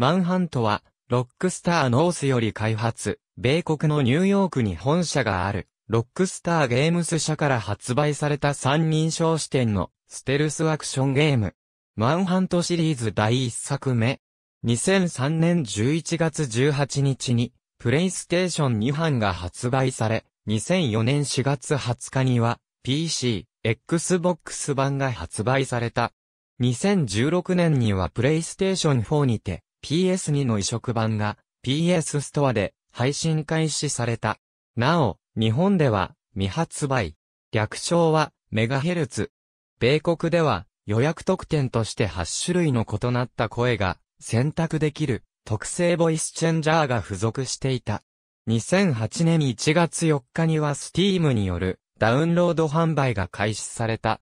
マンハントは、ロックスターノースより開発、米国のニューヨークに本社がある、ロックスターゲームス社から発売された三人称視点の、ステルスアクションゲーム。マンハントシリーズ第1作目。2003年11月18日に、プレイステーション2版が発売され、2004年4月20日には、PC、Xbox 版が発売された。2016年にはプレイステーション4にて、PS2 の移植版が PS ストアで配信開始された。なお、日本では未発売。略称はメガヘルツ。米国では予約特典として8種類の異なった声が選択できる特製ボイスチェンジャーが付属していた。2008年1月4日には Steam によるダウンロード販売が開始された。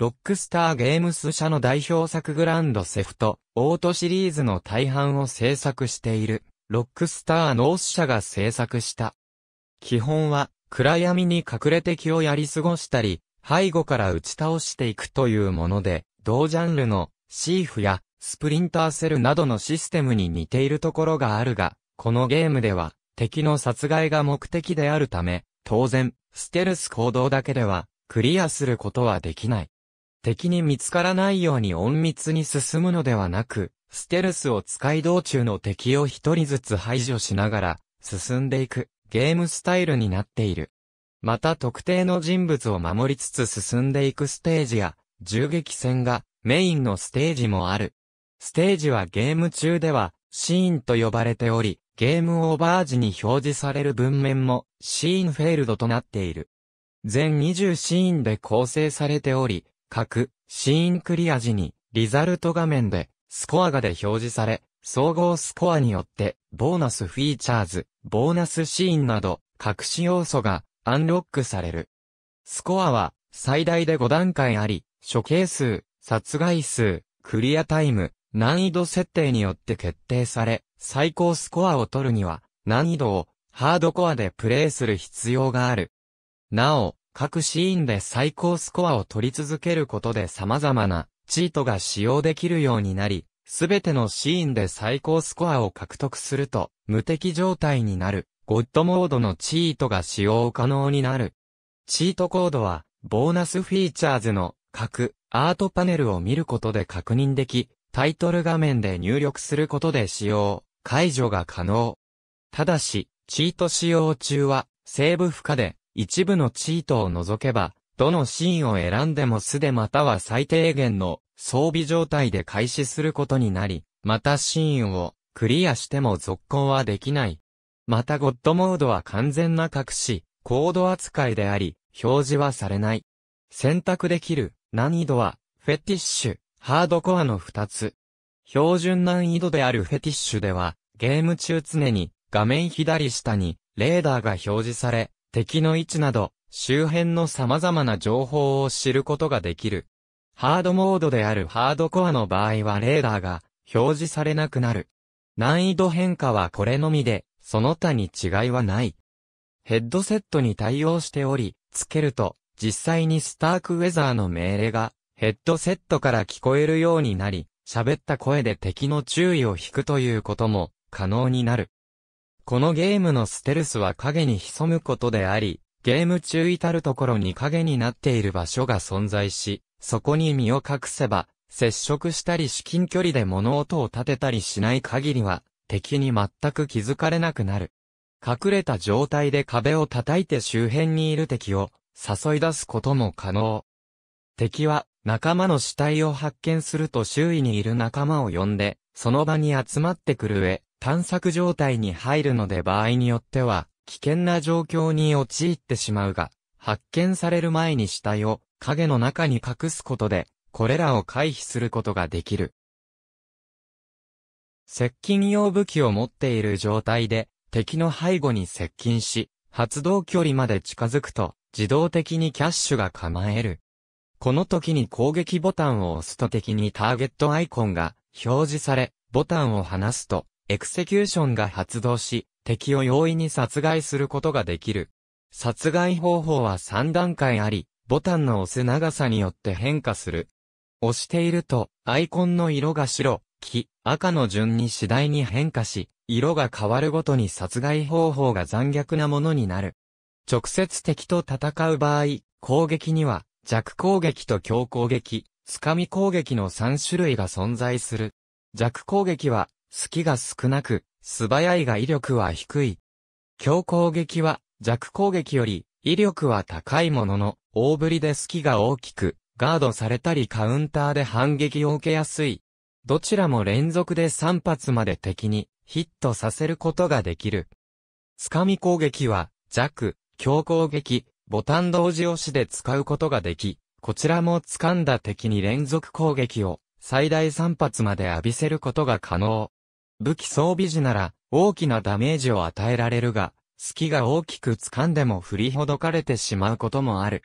ロックスターゲームス社の代表作グランドセフト、オートシリーズの大半を制作している、ロックスターノース社が制作した。基本は、暗闇に隠れ敵をやり過ごしたり、背後から打ち倒していくというもので、同ジャンルのシーフやスプリンターセルなどのシステムに似ているところがあるが、このゲームでは敵の殺害が目的であるため、当然、ステルス行動だけではクリアすることはできない。敵に見つからないように隠密に進むのではなく、ステルスを使い道中の敵を一人ずつ排除しながら、進んでいく、ゲームスタイルになっている。また特定の人物を守りつつ進んでいくステージや、銃撃戦がメインのステージもある。ステージはゲーム中では、シーンと呼ばれており、ゲームオーバー時に表示される文面もシーンフェールドとなっている。全20シーンで構成されており、各、シーンクリア時に、リザルト画面で、スコアがで表示され、総合スコアによって、ボーナスフィーチャーズ、ボーナスシーンなど、隠し要素が、アンロックされる。スコアは、最大で5段階あり、処刑数、殺害数、クリアタイム、難易度設定によって決定され、最高スコアを取るには、難易度を、ハードコアでプレイする必要がある。なお、各シーンで最高スコアを取り続けることで様々なチートが使用できるようになり、すべてのシーンで最高スコアを獲得すると、無敵状態になる、ゴッドモードのチートが使用可能になる。チートコードは、ボーナスフィーチャーズの各アートパネルを見ることで確認でき、タイトル画面で入力することで使用、解除が可能。ただし、チート使用中は、セーブ不可で、一部のチートを除けば、どのシーンを選んでも素でまたは最低限の装備状態で開始することになり、またシーンをクリアしても続行はできない。またゴッドモードは完全な隠し、コード扱いであり、表示はされない。選択できる難易度は、フェティッシュ、ハードコアの2つ。標準難易度であるフェティッシュでは、ゲーム中常に画面左下にレーダーが表示され、敵の位置など、周辺の様々な情報を知ることができる。ハードモードであるハードコアの場合はレーダーが表示されなくなる。難易度変化はこれのみで、その他に違いはない。ヘッドセットに対応しており、つけると、実際にスタークウェザーの命令が、ヘッドセットから聞こえるようになり、喋った声で敵の注意を引くということも可能になる。このゲームのステルスは影に潜むことであり、ゲーム中至るところに影になっている場所が存在し、そこに身を隠せば、接触したり至近距離で物音を立てたりしない限りは、敵に全く気づかれなくなる。隠れた状態で壁を叩いて周辺にいる敵を誘い出すことも可能。敵は仲間の死体を発見すると周囲にいる仲間を呼んで、その場に集まってくる上、探索状態に入るので場合によっては、危険な状況に陥ってしまうが、発見される前に死体を影の中に隠すことで、これらを回避することができる。接近用武器を持っている状態で、敵の背後に接近し、発動距離まで近づくと、自動的にキャッシュが構える。この時に攻撃ボタンを押すと敵にターゲットアイコンが表示され、ボタンを離すとエクセキューションが発動し、敵を容易に殺害することができる。殺害方法は3段階あり、ボタンの押す長さによって変化する。押していると、アイコンの色が白、黄、赤の順に次第に変化し、色が変わるごとに殺害方法が残虐なものになる。直接敵と戦う場合、攻撃には弱攻撃と強攻撃、つかみ攻撃の3種類が存在する。弱攻撃は隙が少なく、素早いが威力は低い。強攻撃は弱攻撃より威力は高いものの、大振りで隙が大きく、ガードされたりカウンターで反撃を受けやすい。どちらも連続で3発まで敵にヒットさせることができる。掴み攻撃は弱、強攻撃、ボタン同時押しで使うことができ、こちらも掴んだ敵に連続攻撃を最大3発まで浴びせることが可能。武器装備時なら大きなダメージを与えられるが、隙が大きく掴んでも振りほどかれてしまうこともある。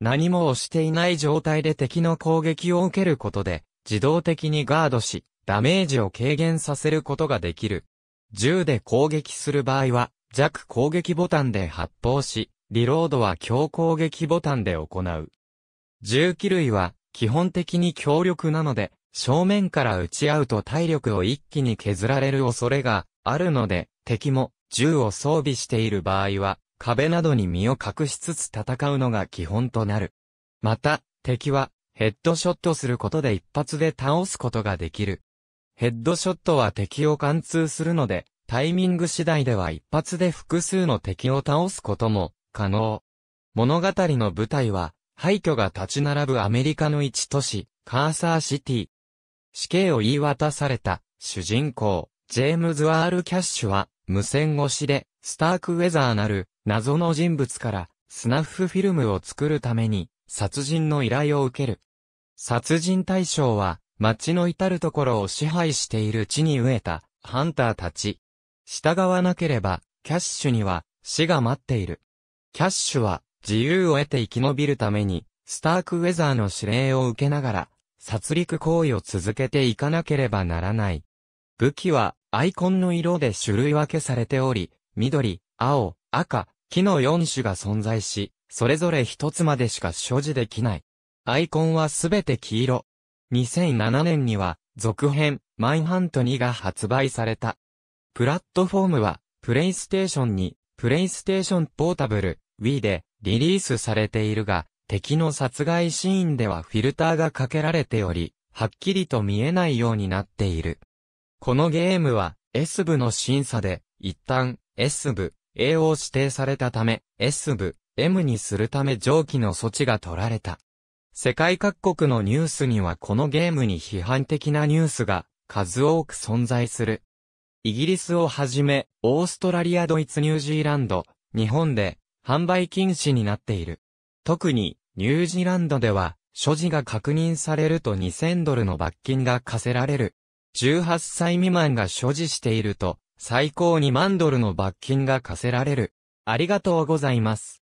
何も押していない状態で敵の攻撃を受けることで、自動的にガードし、ダメージを軽減させることができる。銃で攻撃する場合は、弱攻撃ボタンで発砲し、リロードは強攻撃ボタンで行う。銃器類は基本的に強力なので、正面から撃ち合うと体力を一気に削られる恐れがあるので、敵も銃を装備している場合は、壁などに身を隠しつつ戦うのが基本となる。また、敵はヘッドショットすることで一発で倒すことができる。ヘッドショットは敵を貫通するので、タイミング次第では一発で複数の敵を倒すことも可能。物語の舞台は、廃墟が立ち並ぶアメリカの一都市、カーサーシティ。死刑を言い渡された主人公、ジェームズ・ワール・キャッシュは、無線越しで、スターク・ウェザーなる謎の人物から、スナッフフィルムを作るために、殺人の依頼を受ける。殺人対象は、街の至るところを支配している地に飢えた、ハンターたち。従わなければ、キャッシュには、死が待っている。キャッシュは、自由を得て生き延びるために、スタークウェザーの指令を受けながら、殺戮行為を続けていかなければならない。武器はアイコンの色で種類分けされており、緑、青、赤、木の4種が存在し、それぞれ一つまでしか所持できない。アイコンはすべて黄色。2007年には、続編、マインハント2が発売された。プラットフォームは、プレイステーションに、プレイステーションポータブル、Wii でリリースされているが、敵の殺害シーンではフィルターがかけられており、はっきりと見えないようになっている。このゲームは S 部の審査で、一旦 S 部 A を指定されたため、S 部 M にするため上記の措置が取られた。世界各国のニュースにはこのゲームに批判的なニュースが数多く存在する。イギリスをはじめ、オーストラリア、ドイツ、ニュージーランド、日本で販売禁止になっている。特にニュージーランドでは、所持が確認されると2000ドルの罰金が課せられる。18歳未満が所持していると、最高2万ドルの罰金が課せられる。ありがとうございます。